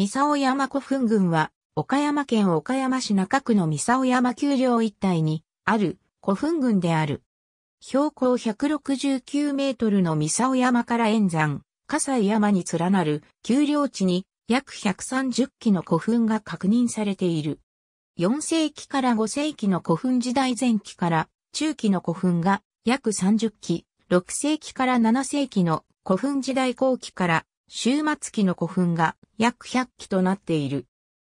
三沢山古墳群は、岡山県岡山市中区の三沢山丘陵一帯にある古墳群である。標高169メートルの三沢山から円山、笠井山に連なる丘陵地に約130基の古墳が確認されている。4世紀から5世紀の古墳時代前期から中期の古墳が約30基、6世紀から7世紀の古墳時代後期から終末期の古墳が約100基となっている。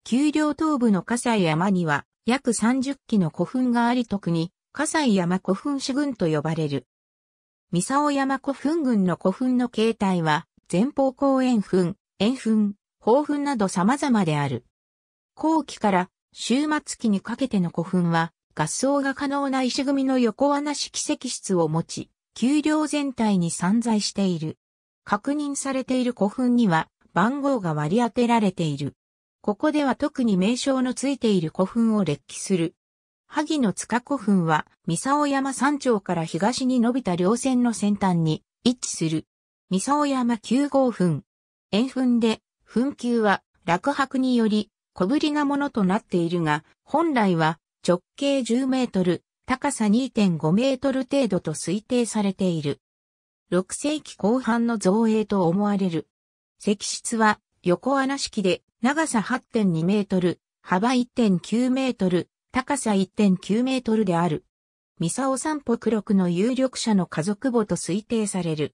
丘陵東部の葛西山には約30基の古墳があり特に葛西山古墳主群と呼ばれる。三沢山古墳群の古墳の形態は前方後円墳、円墳、宝墳など様々である。後期から終末期にかけての古墳は合葬が可能な石組みの横穴式石室を持ち、丘陵全体に散在している。確認されている古墳には番号が割り当てられている。ここでは特に名称のついている古墳を列記する。萩の塚古墳は、三沢山山頂から東に伸びた稜線の先端に位置する。三沢山9号墳。円墳で、墳丘は落白により小ぶりなものとなっているが、本来は直径10メートル、高さ2.5メートル程度と推定されている。6世紀後半の造営と思われる。石室は横穴式で長さ8.2メートル、幅1.9メートル、高さ1.9メートルである。三沢オ散歩黒六の有力者の家族墓と推定される。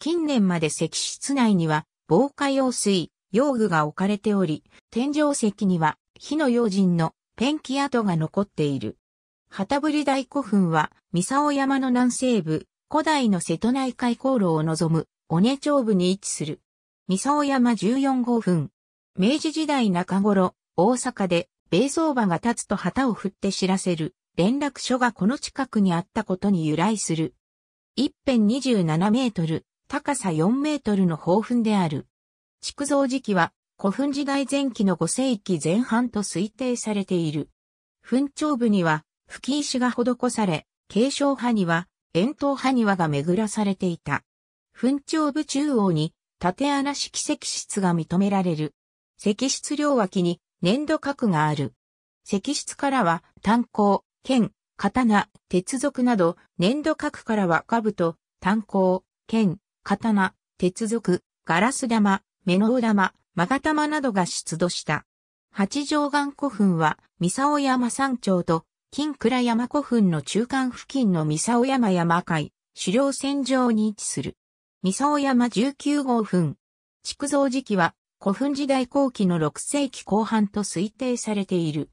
近年まで石室内には防火用水、用具が置かれており、天井石には火の用心のペンキ跡が残っている。旗振大古墳は、三沢山の南西部、古代の瀬戸内海航路を望む、尾根町部に位置する。三沢山14号墳。明治時代中頃、大阪で、米相場が立つと旗を振って知らせる、連絡書がこの近くにあったことに由来する。一辺27メートル、高さ4メートルの宝墳である。築造時期は、古墳時代前期の5世紀前半と推定されている。墳頂部には、吹石が施され、継承派には、伝統埴輪が巡らされていた。墳頂部中央に縦穴式石室が認められる。石室両脇に粘土角がある。石室からは炭鉱、剣、刀、鉄属など、粘土角からは兜、炭鉱、剣、刀、鉄属、ガラス玉、目の玉、マガ玉などが出土した。八丈岩古墳は、三沢山山頂と金倉山古墳の中間付近の三沢山山海、狩猟線上に位置する。三沢山19号墳。築造時期は古墳時代後期の6世紀後半と推定されている。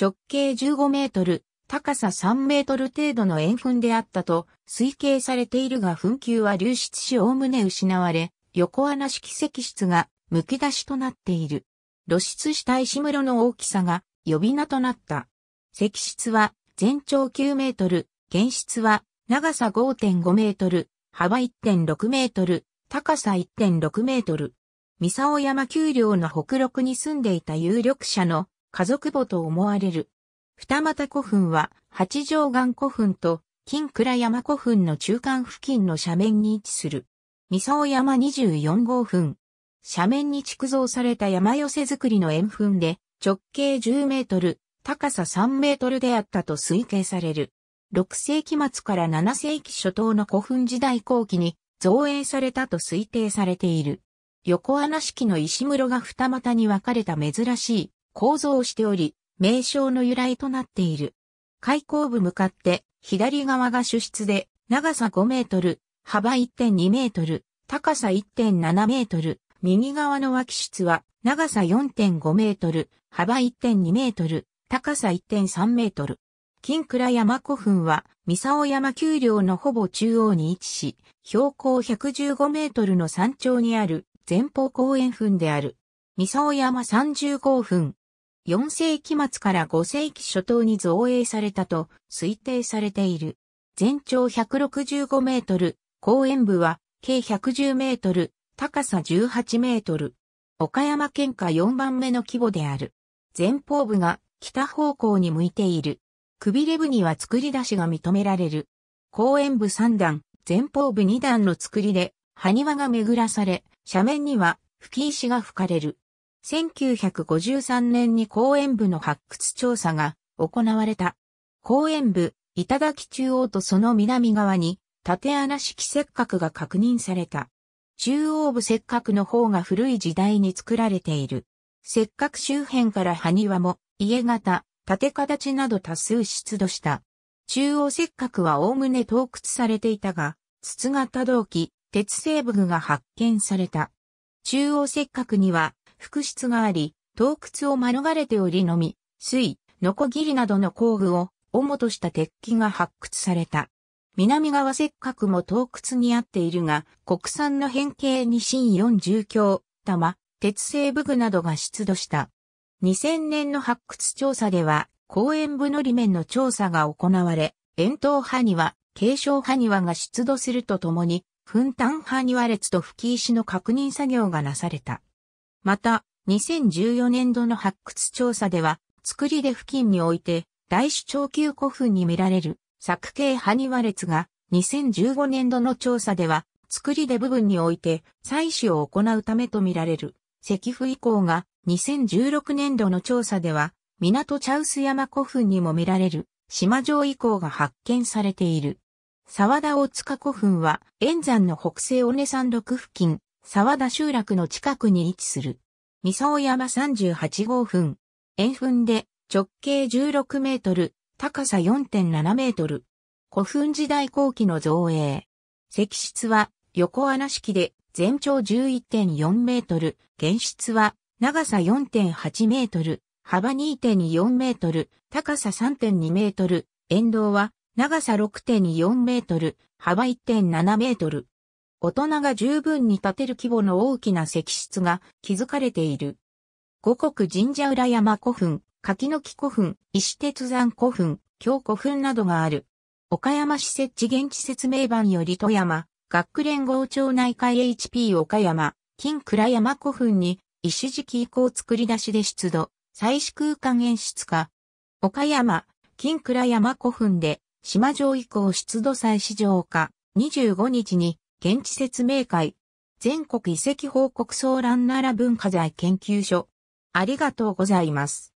直径15メートル、高さ3メートル程度の円墳であったと推計されているが墳丘は流出しおおむね失われ、横穴式石室が剥き出しとなっている。露出した石室の大きさが呼び名となった。石室は全長9メートル、原室は長さ5.5メートル、幅1.6メートル、高さ1.6メートル。三沢山丘陵の北陸に住んでいた有力者の家族墓と思われる。二股古墳は八丈岩古墳と金倉山古墳の中間付近の斜面に位置する。三沢山24号墳。斜面に築造された山寄せ造りの円墳で直径10メートル、高さ3メートルであったと推計される。6世紀末から7世紀初頭の古墳時代後期に造営されたと推定されている。横穴式の石室が二股に分かれた珍しい構造をしており、名称の由来となっている。開口部向かって左側が主室で、長さ5メートル、幅1.2メートル、高さ1.7メートル、右側の脇室は長さ4.5メートル、幅1.2メートル、高さ1.3メートル。金倉山古墳は、三沢山丘陵のほぼ中央に位置し、標高115メートルの山頂にある前方公園墳である。三沢山30号墳。4世紀末から5世紀初頭に造営されたと推定されている。全長165メートル、公園部は計110メートル、高さ18メートル。岡山県下4番目の規模である。前方部が北方向に向いている。くびれ部には作り出しが認められる。後円部3段、前方部2段の作りで、埴輪が巡らされ、斜面には吹石が吹かれる。1953年に公園部の発掘調査が行われた。公園部、頂中央とその南側に縦穴式石くが確認された。中央部石くの方が古い時代に作られている。石く周辺から埴輪も家型、縦形など多数出土した。中央石角は概ね洞窟されていたが、筒型銅器、鉄製部具が発見された。中央石角には、複室があり、洞窟を免れておりのみ、水、ノコギリなどの工具を、主とした鉄器が発掘された。南側石角も洞窟にあっているが、国産の変形に新四重鏡、玉、鉄製部具などが出土した。2000年の発掘調査では、公園部のり面の調査が行われ、円筒ハには、継承ハ庭が出土するとともに、噴炭ハ庭列と吹石の確認作業がなされた。また、2014年度の発掘調査では、作りで付近において、大主長級古墳に見られる、作形ハ庭列が、2015年度の調査では、作りで部分において採取を行うためとみられる。石府遺構が2016年度の調査では、港茶臼山古墳にも見られる島城遺構が発見されている。沢田大塚古墳は、円山の北西尾根山麓付近、沢田集落の近くに位置する。三沢山38号墳。円墳で直径16メートル、高さ4.7メートル。古墳時代後期の造営。石室は横穴式で全長11.4メートル、原質は長さ4.8メートル、幅2.4メートル、高さ3.2メートル、沿道は長さ6.4メートル、幅1.7メートル。大人が十分に建てる規模の大きな石室が築かれている。五国神社裏山古墳、柿の木古墳、石鉄山古墳、京古墳などがある。岡山市設置現地説明版より富山、学連合町内会 HP 岡山、金倉山古墳に、石敷以降作り出しで出土、祭祀空間演出家。岡山、金倉山古墳で、島城以降出土祭祀場化、25日に、現地説明会、全国遺跡報告総覧なら文化財研究所。ありがとうございます。